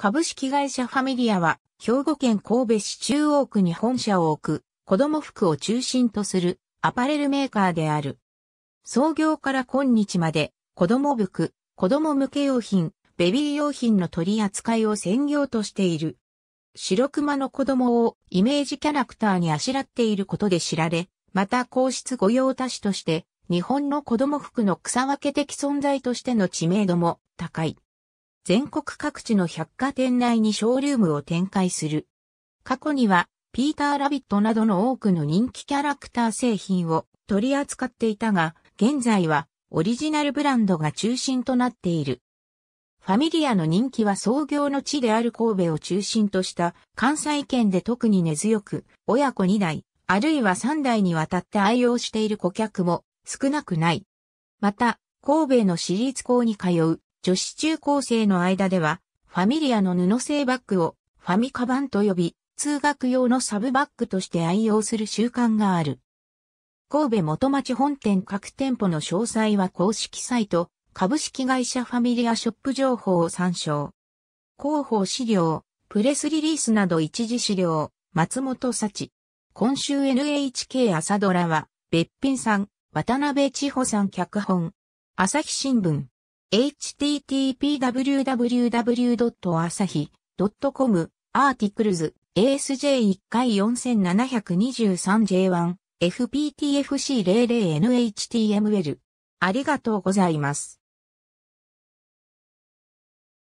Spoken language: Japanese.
株式会社ファミリアは、兵庫県神戸市中央区に本社を置く、子供服を中心とするアパレルメーカーである。創業から今日まで、子供服、子供向け用品、ベビー用品の取り扱いを専業としている。白熊の子供をイメージキャラクターにあしらっていることで知られ、また皇室御用達として、日本の子供服の草分け的存在としての知名度も高い。全国各地の百貨店内にショールームを展開する。過去には、ピーター・ラビットなどの多くの人気キャラクター製品を取り扱っていたが、現在はオリジナルブランドが中心となっている。ファミリアの人気は創業の地である神戸を中心とした関西圏で特に根強く、親子2代、あるいは3代にわたって愛用している顧客も少なくない。また、神戸の私立校に通う女子中高生の間では、ファミリアの布製バッグをファミカバンと呼び、通学用のサブバッグとして愛用する習慣がある。神戸元町本店各店舗の詳細は公式サイト、株式会社ファミリアショップ情報を参照。広報資料、プレスリリースなど一時資料、松本幸。今週 NHK 朝ドラは、べっぴんさん、渡辺千穂さん脚本。朝日新聞。http://www.asahi.com アーティクルズ ASJ1 回 4723J1 FPTFC00NHTML ありがとうございます。